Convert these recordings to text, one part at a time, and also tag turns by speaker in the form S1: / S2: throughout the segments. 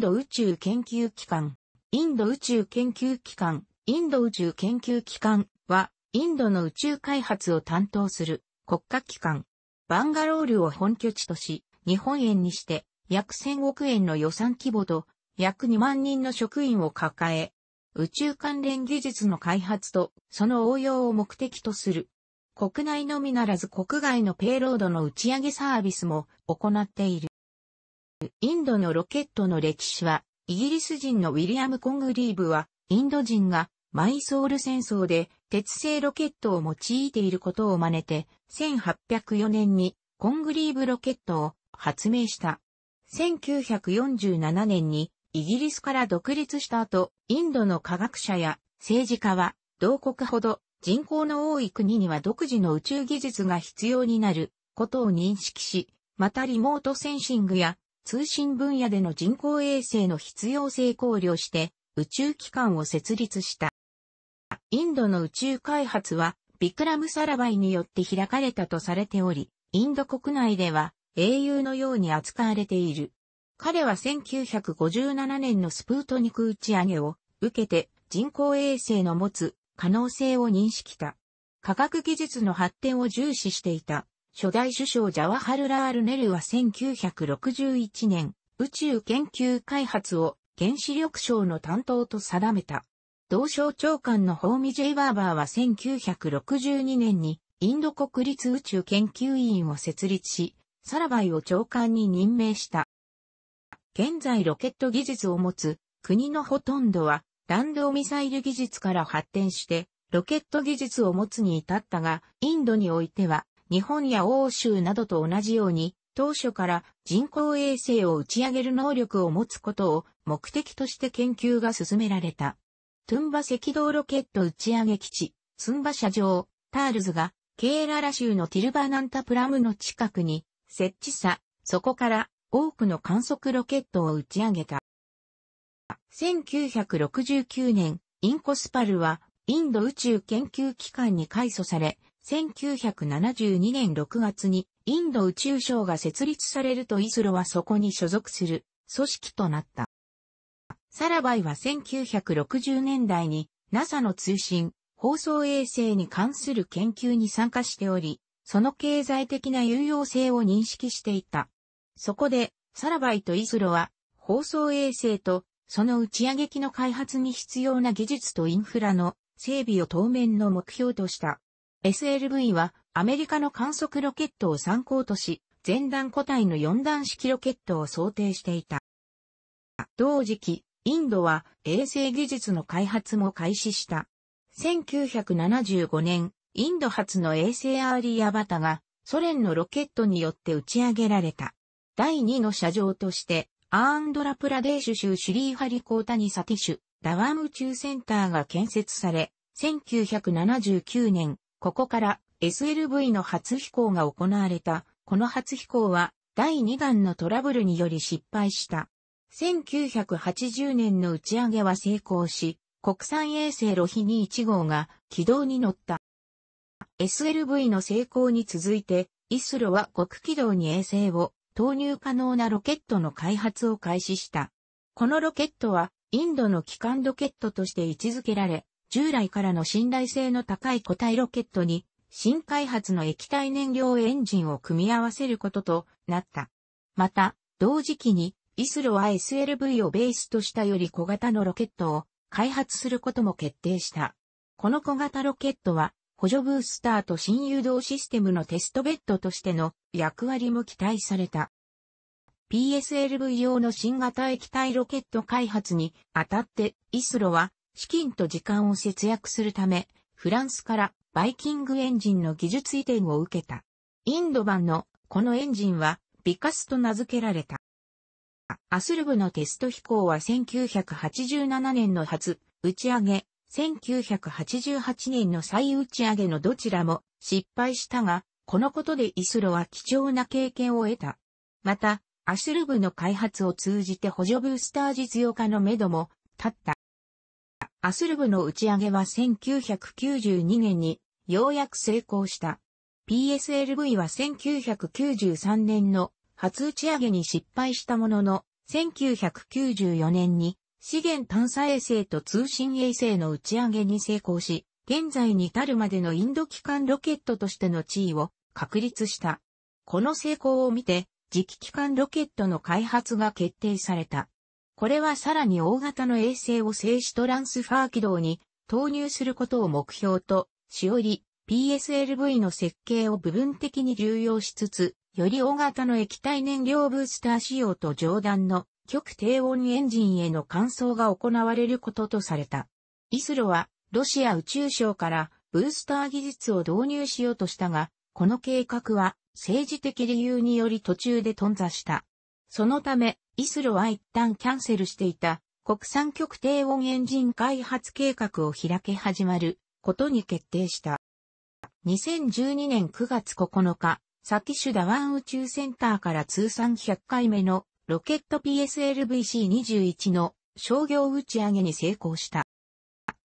S1: ンド宇宙研究機関。インド宇宙研究機関、インド宇宙研究機関は、インドの宇宙開発を担当する国家機関。バンガロールを本拠地とし、日本円にして約1000億円の予算規模と約2万人の職員を抱え、宇宙関連技術の開発とその応用を目的とする。国内のみならず国外のペイロードの打ち上げサービスも行っている。インドのロケットの歴史は、イギリス人のウィリアム・コングリーブは、インド人がマイソール戦争で鉄製ロケットを用いていることを真似て、1804年にコングリーブロケットを発明した。1947年にイギリスから独立した後、インドの科学者や政治家は、同国ほど人口の多い国には独自の宇宙技術が必要になることを認識し、またリモートセンシングや通信分野での人工衛星の必要性考慮して宇宙機関を設立した。インドの宇宙開発はビクラムサラバイによって開かれたとされており、インド国内では英雄のように扱われている。彼は1957年のスプートニク打ち上げを受けて人工衛星の持つ可能性を認識した。科学技術の発展を重視していた。初代首相ジャワハルラール・ネルは1961年、宇宙研究開発を原子力省の担当と定めた。同省長官のホーミ・ジェイ・バーバーは1962年にインド国立宇宙研究院を設立し、サラバイを長官に任命した。現在ロケット技術を持つ国のほとんどは弾道ミサイル技術から発展してロケット技術を持つに至ったが、インドにおいては日本や欧州などと同じように、当初から人工衛星を打ち上げる能力を持つことを目的として研究が進められた。トゥンバ赤道ロケット打ち上げ基地、ツンバ社場、タールズが、ケーララ州のティルバナンタプラムの近くに設置さ、そこから多くの観測ロケットを打ち上げた。1969年、インコスパルはインド宇宙研究機関に改祖され、1972年6月にインド宇宙省が設立されるとイスロはそこに所属する組織となった。サラバイは1960年代に NASA の通信、放送衛星に関する研究に参加しており、その経済的な有用性を認識していた。そこで、サラバイとイスロは、放送衛星と、その打ち上げ機の開発に必要な技術とインフラの整備を当面の目標とした。SLV はアメリカの観測ロケットを参考とし、前段個体の4段式ロケットを想定していた。同時期、インドは衛星技術の開発も開始した。1975年、インド発の衛星アーリーアバタがソ連のロケットによって打ち上げられた。第2の射場として、アーンドラプラデーシュ州シュリーハリコータニサティシュ、ダワン宇宙センターが建設され、1979年、ここから SLV の初飛行が行われた。この初飛行は第2弾のトラブルにより失敗した。1980年の打ち上げは成功し、国産衛星ロヒニ1号が軌道に乗った。SLV の成功に続いて、イスロは極軌道に衛星を投入可能なロケットの開発を開始した。このロケットは、インドの機関ロケットとして位置づけられ、従来からの信頼性の高い固体ロケットに、新開発の液体燃料エンジンを組み合わせることとなった。また、同時期に、イスロは SLV をベースとしたより小型のロケットを開発することも決定した。この小型ロケットは、補助ブースターと新誘導システムのテストベッドとしての役割も期待された。PSLV 用の新型液体ロケット開発にあたって、イスロは資金と時間を節約するため、フランスからバイキングエンジンの技術移転を受けた。インド版のこのエンジンはビカスと名付けられた。アスルブのテスト飛行は1987年の初打ち上げ、1988年の再打ち上げのどちらも失敗したが、このことでイスロは貴重な経験を得た。また、アスルブの開発を通じて補助ブースター実用化のめども立った。アスルブの打ち上げは1992年にようやく成功した。PSLV は1993年の初打ち上げに失敗したものの、1994年に資源探査衛星と通信衛星の打ち上げに成功し、現在に至るまでのインド機関ロケットとしての地位を確立した。この成功を見て、磁気機関ロケットの開発が決定された。これはさらに大型の衛星を静止トランスファー軌道に投入することを目標としおり、PSLV の設計を部分的に流用しつつ、より大型の液体燃料ブースター仕様と上段の極低温エンジンへの換装が行われることとされた。イスロはロシア宇宙省からブースター技術を導入しようとしたが、この計画は政治的理由により途中で頓挫した。そのため、イスロは一旦キャンセルしていた国産極低温エンジン開発計画を開け始まることに決定した。2012年9月9日、サキシュダワン宇宙センターから通算100回目のロケット PSLVC21 の商業打ち上げに成功した。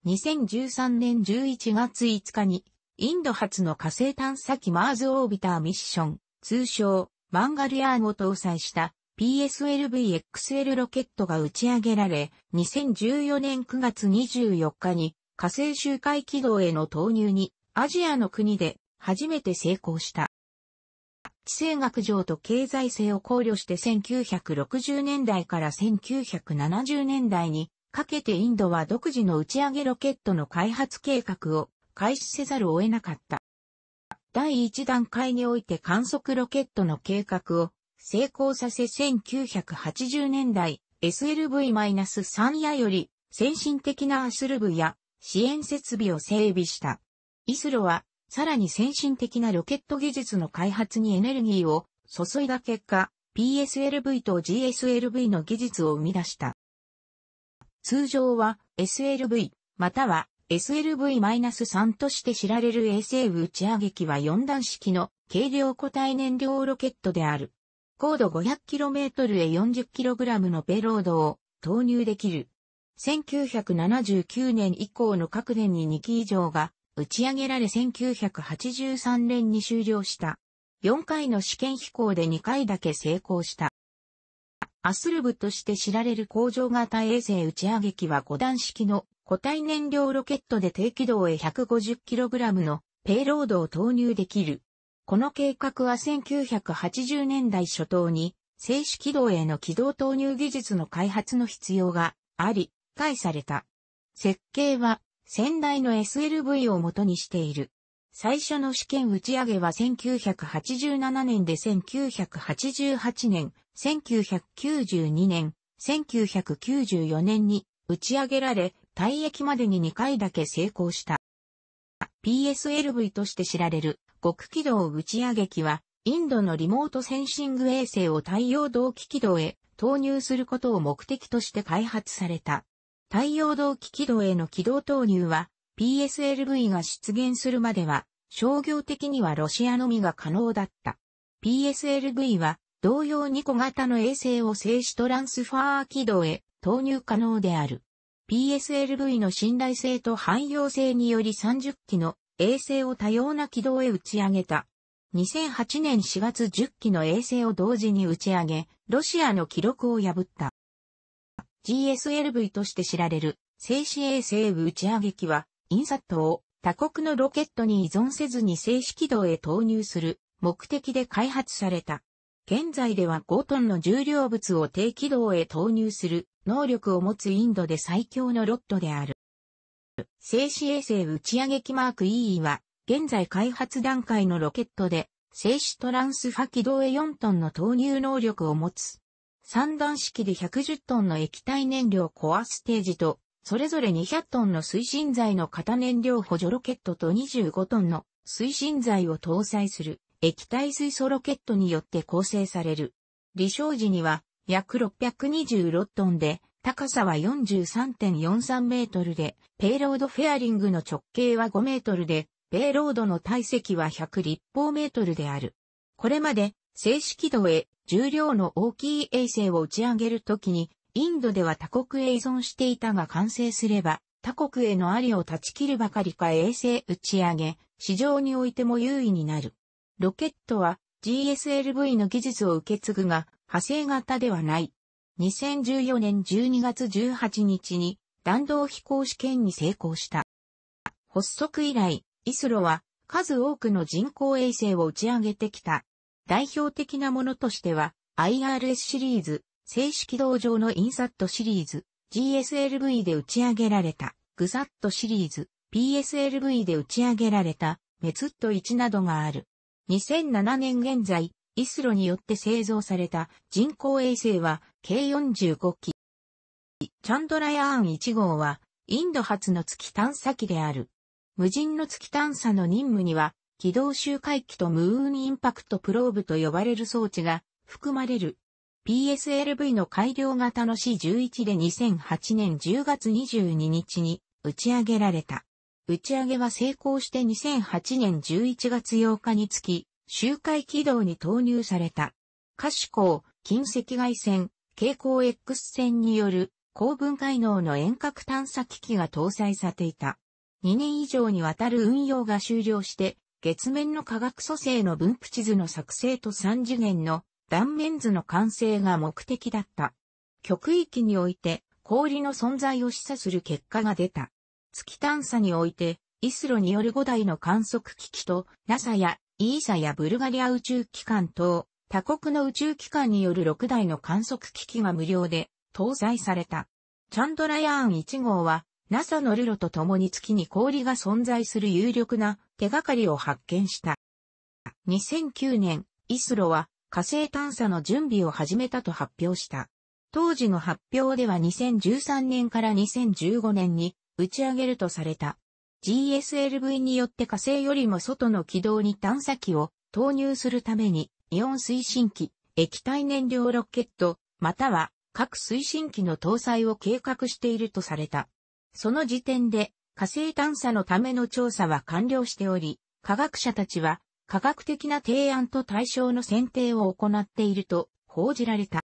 S1: 2013年11月5日にインド発の火星探査機マーズオービターミッション、通称マンガリアーンを搭載した PSLV-XL ロケットが打ち上げられ、2014年9月24日に火星周回軌道への投入にアジアの国で初めて成功した。地政学上と経済性を考慮して1960年代から1970年代にかけてインドは独自の打ち上げロケットの開発計画を開始せざるを得なかった。第1段階において観測ロケットの計画を成功させ1980年代 SLV-3 やより先進的なアスルブや支援設備を整備した。イスロはさらに先進的なロケット技術の開発にエネルギーを注いだ結果、PSLV と GSLV の技術を生み出した。通常は SLV または SLV-3 として知られる衛星打ち上げ機は4段式の軽量固体燃料ロケットである。高度 500km へ 40kg のペロードを投入できる。1979年以降の各年に2機以上が打ち上げられ1983年に終了した。4回の試験飛行で2回だけ成功した。アスルブとして知られる工場型衛星打ち上げ機は5段式の固体燃料ロケットで低軌道へ 150kg のペイロードを投入できる。この計画は1980年代初頭に、静止軌道への軌道投入技術の開発の必要があり、解された。設計は、先代の SLV を元にしている。最初の試験打ち上げは1987年で1988年、1992年、1994年に打ち上げられ、退役までに2回だけ成功した。PSLV として知られる極軌道打ち上げ機は、インドのリモートセンシング衛星を太陽同期軌道へ投入することを目的として開発された。太陽同期軌道への軌道投入は PSLV が出現するまでは商業的にはロシアのみが可能だった。PSLV は同様に小型の衛星を静止トランスファー軌道へ投入可能である。PSLV の信頼性と汎用性により30機の衛星を多様な軌道へ打ち上げた。2008年4月10機の衛星を同時に打ち上げ、ロシアの記録を破った。GSLV として知られる静止衛星打ち上げ機は、インサットを他国のロケットに依存せずに静止軌道へ投入する目的で開発された。現在では5トンの重量物を低軌道へ投入する能力を持つインドで最強のロットである。静止衛星打ち上げ機マーク EE は、現在開発段階のロケットで、静止トランスファ軌道へ4トンの投入能力を持つ。三段式で110トンの液体燃料コアステージと、それぞれ200トンの推進剤の型燃料補助ロケットと25トンの推進剤を搭載する液体水素ロケットによって構成される。離床時には約626トンで高さは43.43メートルで、ペイロードフェアリングの直径は5メートルで、ペイロードの体積は100立方メートルである。これまで、静止軌道へ重量の大きい衛星を打ち上げるときに、インドでは他国へ依存していたが完成すれば、他国へのありを断ち切るばかりか衛星打ち上げ、市場においても優位になる。ロケットは GSLV の技術を受け継ぐが、派生型ではない。2014年12月18日に弾道飛行試験に成功した。発足以来、イスロは数多くの人工衛星を打ち上げてきた。代表的なものとしては IRS シリーズ、静止軌道上のインサットシリーズ、GSLV で打ち上げられた、グサットシリーズ、PSLV で打ち上げられた、メツット1などがある。2007年現在、イスロによって製造された人工衛星は計45機。チャンドラヤーン1号はインド初の月探査機である。無人の月探査の任務には軌道周回機とムーンインパクトプローブと呼ばれる装置が含まれる。PSLV の改良型の C11 で2008年10月22日に打ち上げられた。打ち上げは成功して2008年11月8日につき、周回軌道に投入された。可視光、近赤外線、蛍光 X 線による高分解能の遠隔探査機器が搭載されていた。2年以上にわたる運用が終了して、月面の化学組成の分布地図の作成と3次元の断面図の完成が目的だった。極域において氷の存在を示唆する結果が出た。月探査において、イスロによる5台の観測機器と NASA やイーサやブルガリア宇宙機関等、他国の宇宙機関による6台の観測機器が無料で搭載された。チャンドラヤーン1号は NASA のルロと共に月に氷が存在する有力な手がかりを発見した。2009年、イスロは火星探査の準備を始めたと発表した。当時の発表では2013年から2015年に打ち上げるとされた GSLV によって火星よりも外の軌道に探査機を投入するために、イオン推進機、液体燃料ロケット、または各推進機の搭載を計画しているとされた。その時点で火星探査のための調査は完了しており、科学者たちは科学的な提案と対象の選定を行っていると報じられた。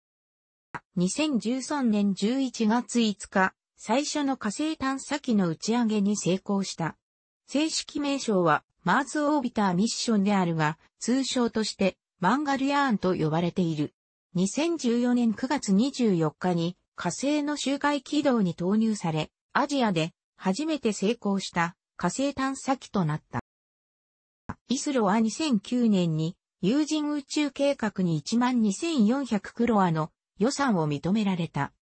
S1: 2013年11月5日、最初の火星探査機の打ち上げに成功した。正式名称はマーズオービターミッションであるが、通称としてマンガルヤーンと呼ばれている。2014年9月24日に火星の周回軌道に投入され、アジアで初めて成功した火星探査機となった。イスロは2009年に有人宇宙計画に12,400クロアの予算を認められた。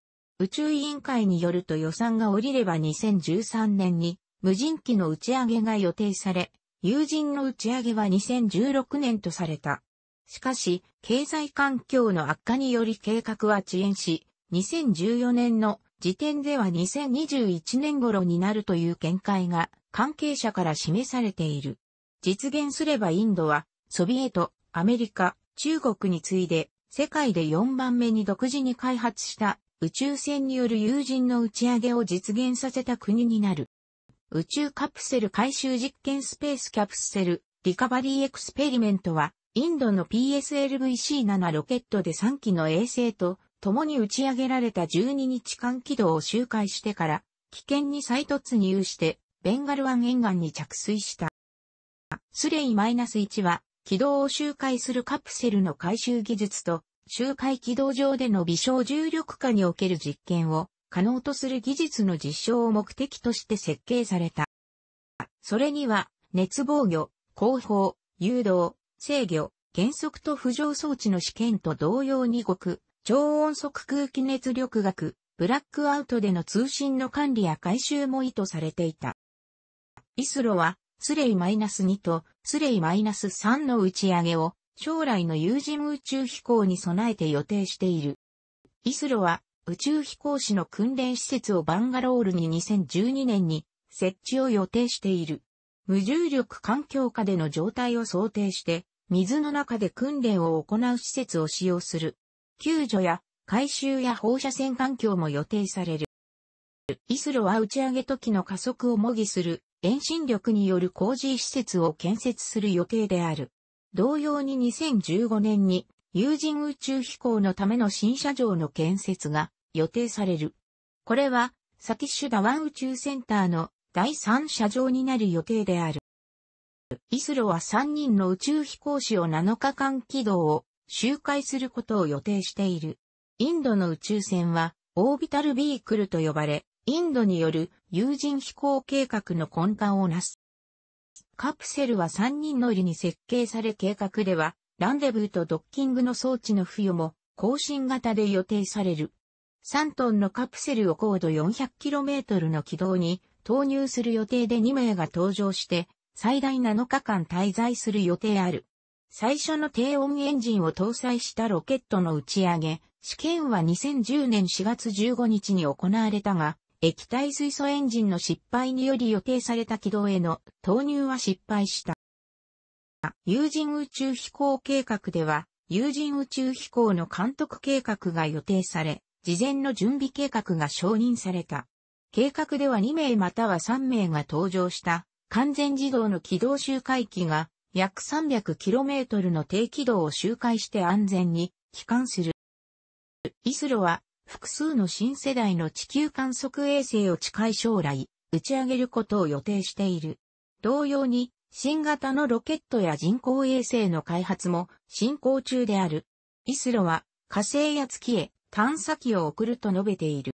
S1: 宇宙委員会によると予算が下りれば2013年に無人機の打ち上げが予定され、有人の打ち上げは2016年とされた。しかし、経済環境の悪化により計画は遅延し、2014年の時点では2021年頃になるという見解が関係者から示されている。実現すればインドは、ソビエト、アメリカ、中国に次いで、世界で4番目に独自に開発した宇宙船による有人の打ち上げを実現させた国になる。宇宙カプセル回収実験スペースキャプセルリカバリーエクスペリメントは、インドの PSLVC7 ロケットで3機の衛星と共に打ち上げられた12日間軌道を周回してから、危険に再突入して、ベンガル湾沿岸に着水した。スレイ -1 は、軌道を周回するカプセルの回収技術と、周回軌道上での微小重力下における実験を可能とする技術の実証を目的として設計された。それには、熱防御、後方、誘導、制御、減速と浮上装置の試験と同様に極、超音速空気熱力学、ブラックアウトでの通信の管理や回収も意図されていた。イスロは、スレイ -2 とスレイ -3 の打ち上げを将来の有人宇宙飛行に備えて予定している。イスロは宇宙飛行士の訓練施設をバンガロールに2012年に設置を予定している。無重力環境下での状態を想定して、水の中で訓練を行う施設を使用する。救助や回収や放射線環境も予定される。イスロは打ち上げ時の加速を模擬する遠心力による工事施設を建設する予定である。同様に2015年に有人宇宙飛行のための新車場の建設が予定される。これは、サティッシュダワン宇宙センターの第3車場になる予定である。イスロは3人の宇宙飛行士を7日間軌道を周回することを予定している。インドの宇宙船はオービタルビークルと呼ばれ、インドによる有人飛行計画の根幹をなす。カプセルは3人乗りに設計され計画では、ランデブーとドッキングの装置の付与も、更新型で予定される。3トンのカプセルを高度 400km の軌道に投入する予定で2名が搭乗して、最大7日間滞在する予定ある。最初の低温エンジンを搭載したロケットの打ち上げ、試験は2010年4月15日に行われたが、液体水素エンジンの失敗により予定された軌道への投入は失敗した。有人宇宙飛行計画では、有人宇宙飛行の監督計画が予定され、事前の準備計画が承認された。計画では2名または3名が登場した完全自動の軌道周回機が約 300km の低軌道を周回して安全に帰還する。イスロは複数の新世代の地球観測衛星を近い将来、打ち上げることを予定している。同様に、新型のロケットや人工衛星の開発も進行中である。イスロは火星や月へ探査機を送ると述べている。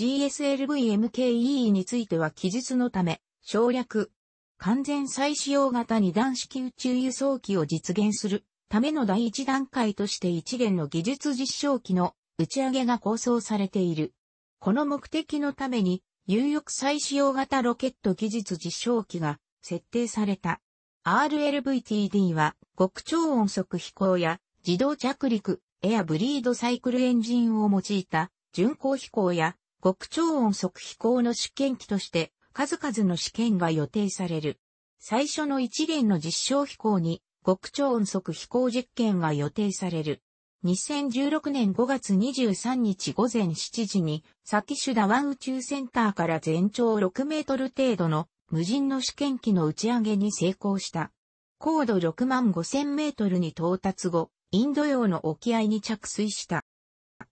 S1: GSLV-MKE については記述のため、省略。完全再使用型二段式宇宙輸送機を実現するための第一段階として一元の技術実証機の打ち上げが構想されている。この目的のために、有翼再使用型ロケット技術実証機が設定された。RLVTD は極超音速飛行や自動着陸、エアブリードサイクルエンジンを用いた巡航飛行や極超音速飛行の試験機として数々の試験が予定される。最初の一連の実証飛行に極超音速飛行実験が予定される。2016年5月23日午前7時に、先手ダワン宇宙センターから全長6メートル程度の無人の試験機の打ち上げに成功した。高度6万5000メートルに到達後、インド洋の沖合に着水した。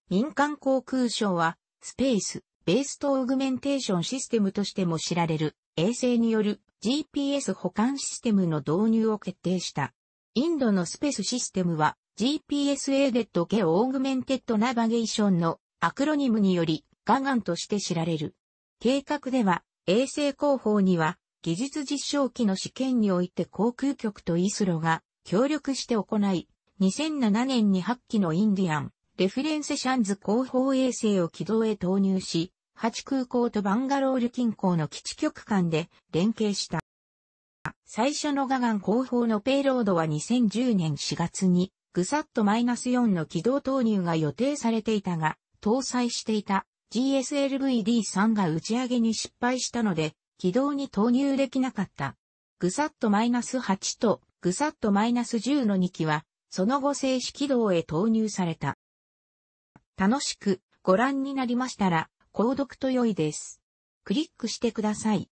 S1: 民間航空省は、スペース、ベースとオーグメンテーションシステムとしても知られる、衛星による GPS 保管システムの導入を決定した。インドのスペースシステムは、GPSA デッドケオーグメンテッドナバゲーションのアクロニムによりガガンとして知られる。計画では衛星広報には技術実証機の試験において航空局とイスロが協力して行い、2007年に8機のインディアン、レフレンセシャンズ広報衛星を軌道へ投入し、8空港とバンガロール近郊の基地局間で連携した。最初のガガン広報のペイロードは2010年4月にグサッと -4 の軌道投入が予定されていたが、搭載していた GSLVD3 が打ち上げに失敗したので、軌道に投入できなかった。グサッと -8 とグサッと -10 の2機は、その後静止軌道へ投入された。楽しくご覧になりましたら、購読と良いです。クリックしてください。